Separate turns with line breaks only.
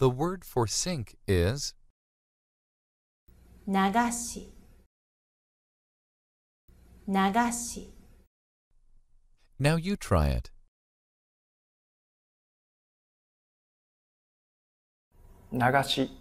The word for sink is
流し流し
Now you try it.
流し